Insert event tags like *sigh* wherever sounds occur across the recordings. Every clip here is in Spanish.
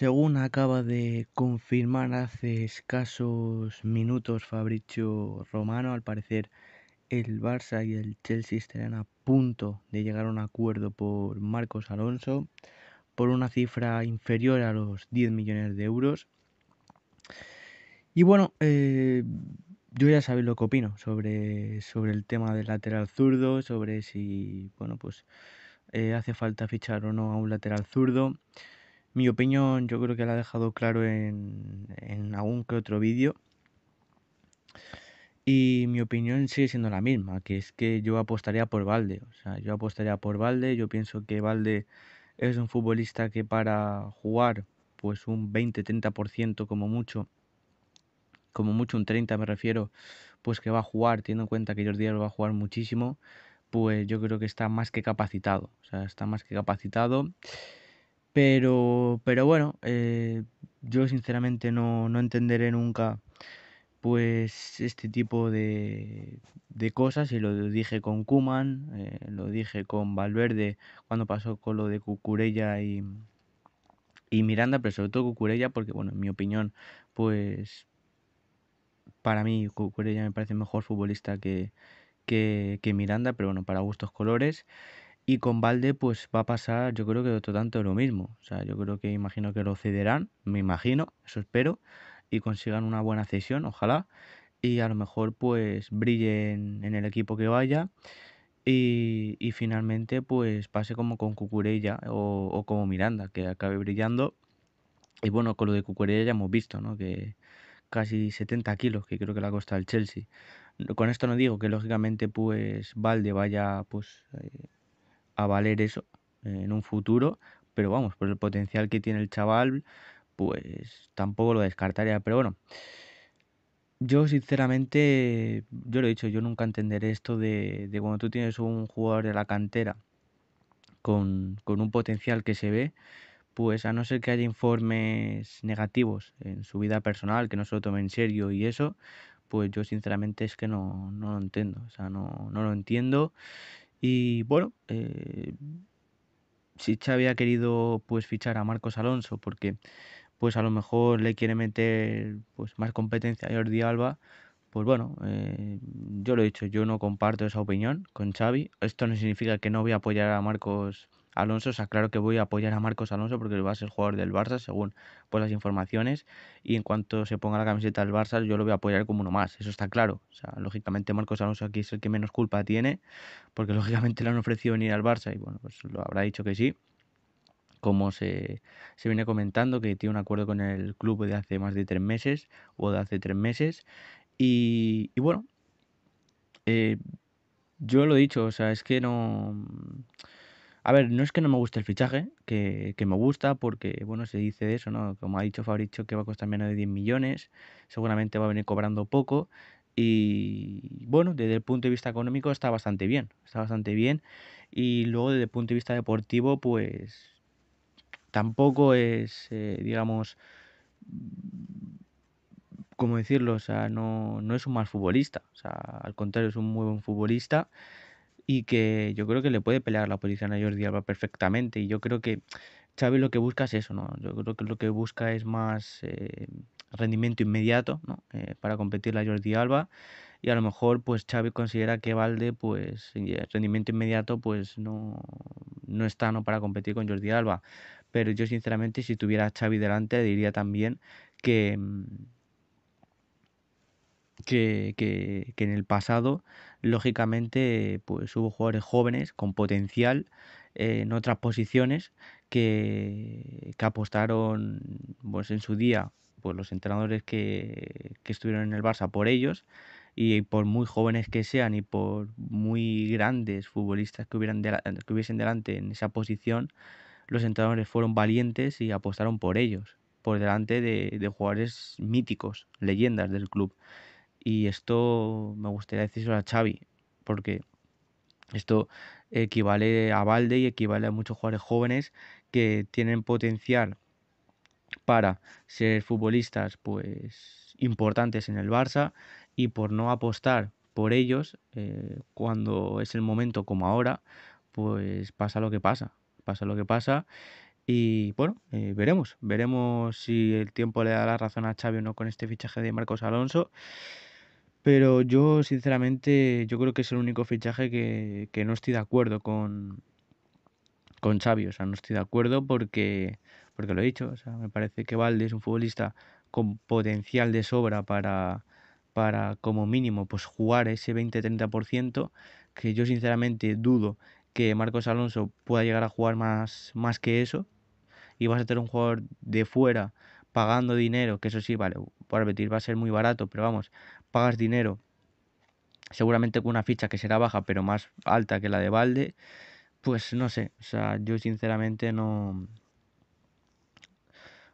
Según acaba de confirmar hace escasos minutos Fabricio Romano, al parecer el Barça y el Chelsea estarán a punto de llegar a un acuerdo por Marcos Alonso por una cifra inferior a los 10 millones de euros. Y bueno, eh, yo ya sabéis lo que opino sobre, sobre el tema del lateral zurdo, sobre si bueno pues eh, hace falta fichar o no a un lateral zurdo. Mi opinión yo creo que la he dejado claro en, en algún que otro vídeo. Y mi opinión sigue siendo la misma, que es que yo apostaría por Valde. O sea, yo apostaría por Valde. Yo pienso que Valde es un futbolista que para jugar pues un 20-30% como mucho, como mucho un 30 me refiero, pues que va a jugar, teniendo en cuenta que Jordi lo va a jugar muchísimo, pues yo creo que está más que capacitado. O sea, está más que capacitado. Pero, pero bueno, eh, yo sinceramente no, no, entenderé nunca pues este tipo de, de cosas y lo dije con Kuman, eh, lo dije con Valverde cuando pasó con lo de Cucurella y, Miranda, pero sobre todo Cucurella porque bueno, en mi opinión pues para mí Cucurella me parece mejor futbolista que, que, que Miranda, pero bueno, para gustos colores. Y con Valde, pues va a pasar, yo creo que otro tanto lo mismo. O sea, yo creo que imagino que lo cederán, me imagino, eso espero, y consigan una buena cesión, ojalá. Y a lo mejor, pues brillen en el equipo que vaya. Y, finalmente, pues pase como con Cucurella o, o como Miranda, que acabe brillando. Y bueno, con lo de Cucurella ya hemos visto, ¿no? Que casi 70 kilos, que creo que la costa del Chelsea. Con esto no digo que lógicamente pues Valde vaya pues eh, a valer eso en un futuro, pero vamos, por el potencial que tiene el chaval, pues tampoco lo descartaría, pero bueno. Yo sinceramente, yo lo he dicho, yo nunca entenderé esto de, cuando tú tienes un jugador de la cantera con, un potencial que se ve, pues a no ser que haya informes negativos en su vida personal, que no se lo tome en serio y eso, pues yo sinceramente es que no, lo entiendo, o sea, no, no lo entiendo y bueno, eh, si Xavi ha querido pues fichar a Marcos Alonso porque pues a lo mejor le quiere meter pues más competencia a Jordi Alba, pues bueno, eh, yo lo he dicho, yo no comparto esa opinión con Xavi. Esto no significa que no voy a apoyar a Marcos Alonso, o sea, claro que voy a apoyar a Marcos Alonso porque va a ser jugador del Barça, según pues, las informaciones. Y en cuanto se ponga la camiseta del Barça, yo lo voy a apoyar como uno más, eso está claro. O sea, lógicamente Marcos Alonso aquí es el que menos culpa tiene, porque *laughs* lógicamente le han ofrecido venir al Barça y bueno, pues lo habrá dicho que sí como se, viene comentando, que tiene un acuerdo con el club de hace más de tres meses o de hace tres meses. Y, bueno, eh, yo lo he dicho, o sea, es que no. A ver, no es que no me guste el fichaje, que, me gusta porque, bueno, se dice eso, ¿no? Como ha dicho Fabricio, que va a costar menos de 10 millones, seguramente va a venir cobrando poco y, bueno, desde el punto de vista económico está bastante bien, está bastante bien y luego desde el punto de vista deportivo, pues tampoco es, eh, digamos, ¿cómo decirlo, o sea, no, no es un mal futbolista, o sea, al contrario, es un muy buen futbolista y que yo creo que le puede pelear la posición a Jordi Alba perfectamente. Y yo creo que Xavi lo que busca es eso, ¿no? Yo creo que lo que busca es más eh, rendimiento inmediato, ¿no? Eh, para competir a Jordi Alba. Y a lo mejor, pues Xavi considera que Valde, pues rendimiento inmediato, pues no, no está, ¿no? Para competir con Jordi Alba. Pero yo, sinceramente, si tuviera a Xavi delante, diría también que mm, que, en el pasado, lógicamente, pues hubo jugadores jóvenes con potencial eh, en otras posiciones que, apostaron pues, en su día pues, los entrenadores que, estuvieron en el Barça por ellos y por muy jóvenes que sean y por muy grandes futbolistas que, hubieran que hubiesen delante en esa posición, los entrenadores fueron valientes y apostaron por ellos, por delante de, de jugadores míticos, leyendas del club. Y esto me gustaría decirlo a Xavi, porque esto equivale a Valde y equivale a muchos jugadores jóvenes que tienen potencial para ser futbolistas pues importantes en el Barça y por no apostar por ellos eh, cuando es el momento como ahora pues pasa lo que pasa pasa lo que pasa y bueno eh, veremos veremos si el tiempo le da la razón a Xavi o no con este fichaje de Marcos Alonso pero yo, sinceramente, yo creo que es el único fichaje que, no estoy de acuerdo con, con Xavi. O sea, no estoy de acuerdo porque, porque lo he dicho. O sea, me parece que Valde es un futbolista con potencial de sobra para, para como mínimo, pues jugar ese 20-30%, que yo sinceramente dudo que Marcos Alonso pueda llegar a jugar más, más que eso. Y vas a tener un jugador de fuera pagando dinero, que eso sí, vale, por repetir, va a ser muy barato, pero vamos, pagas dinero, seguramente con una ficha que será baja, pero más alta que la de Valde pues no sé, o sea, yo sinceramente no...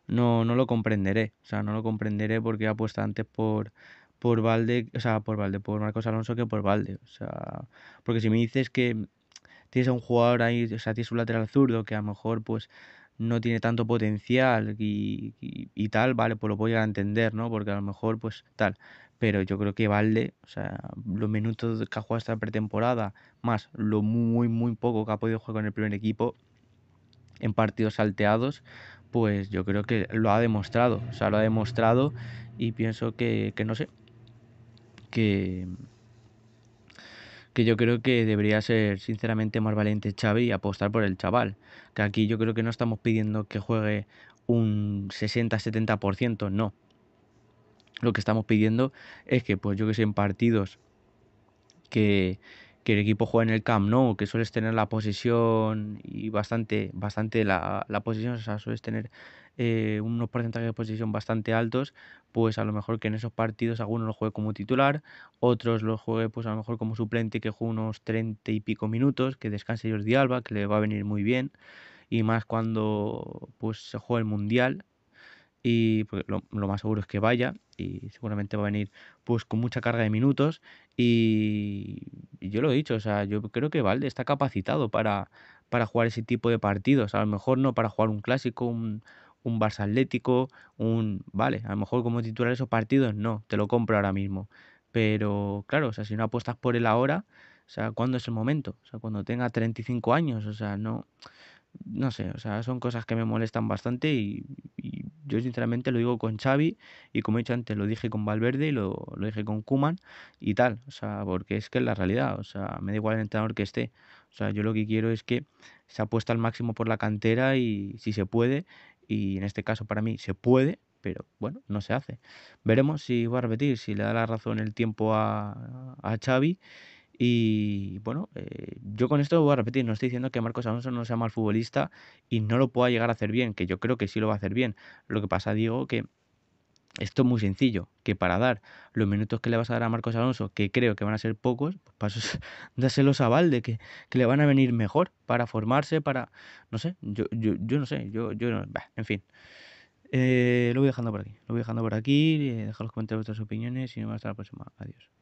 No, no lo comprenderé, o sea, no lo comprenderé porque apuesta antes por, por Valde, o sea, por Valde, por Marcos Alonso que por Valde, o sea, porque si me dices que tienes a un jugador ahí, o sea, tienes un lateral zurdo que a lo mejor pues no tiene tanto potencial y, y, tal, vale, pues lo voy a entender, ¿no? Porque a lo mejor, pues tal. Pero yo creo que Valde, o sea, los minutos que ha jugado esta pretemporada, más lo muy, muy poco que ha podido jugar con el primer equipo en partidos salteados, pues yo creo que lo ha demostrado, o sea, lo ha demostrado y pienso que, que no sé, que, que yo creo que debería ser sinceramente más valiente Xavi y apostar por el chaval. Que aquí yo creo que no estamos pidiendo que juegue un 60-70%, no. Lo que estamos pidiendo es que, pues yo que sé, en partidos que, que el equipo juega en el Camp ¿no? que sueles tener la posición y bastante, bastante la, la posesión, o sea, sueles tener eh, unos porcentajes de posición bastante altos, pues a lo mejor que en esos partidos algunos lo juegue como titular, otros los juegue pues a lo mejor como suplente que juegue unos treinta y pico minutos, que descanse Jordi Alba, que le va a venir muy bien, y más cuando pues se juega el Mundial, y pues, lo, más seguro es que vaya y seguramente va a venir pues con mucha carga de minutos y, yo lo he dicho, o sea, yo creo que Valde está capacitado para, para jugar ese tipo de partidos, a lo mejor no para jugar un clásico, un, un Barça Atlético, un... Vale, a lo mejor como titular esos partidos no, te lo compro ahora mismo, pero claro, o sea, si no apuestas por él ahora, o sea, ¿cuándo es el momento? O sea, cuando tenga 35 años, o sea, no no sé, o sea, son cosas que me molestan bastante y, yo sinceramente lo digo con Xavi y como he dicho antes, lo dije con Valverde y lo, dije con Kuman y tal, o sea, porque es que es la realidad, o sea, me da igual el entrenador que esté, o sea, yo lo que quiero es que se apuesta al máximo por la cantera y si se puede, y en este caso para mí se puede, pero bueno, no se hace. Veremos si va a repetir, si le da la razón el tiempo a, a Xavi. Y bueno, eh, yo con esto voy a repetir, no estoy diciendo que Marcos Alonso no sea mal futbolista y no lo pueda llegar a hacer bien, que yo creo que sí lo va a hacer bien. Lo que pasa, digo, que esto es muy sencillo, que para dar los minutos que le vas a dar a Marcos Alonso, que creo que van a ser pocos, pues pasos, *laughs* dáselos a Valde, que, le van a venir mejor para formarse, para, no sé, yo, yo, yo no sé, yo, yo no, en fin. Eh, lo voy dejando por aquí, lo voy dejando por aquí, y eh, dejad los comentarios vuestras opiniones y nos vemos hasta la próxima. Adiós.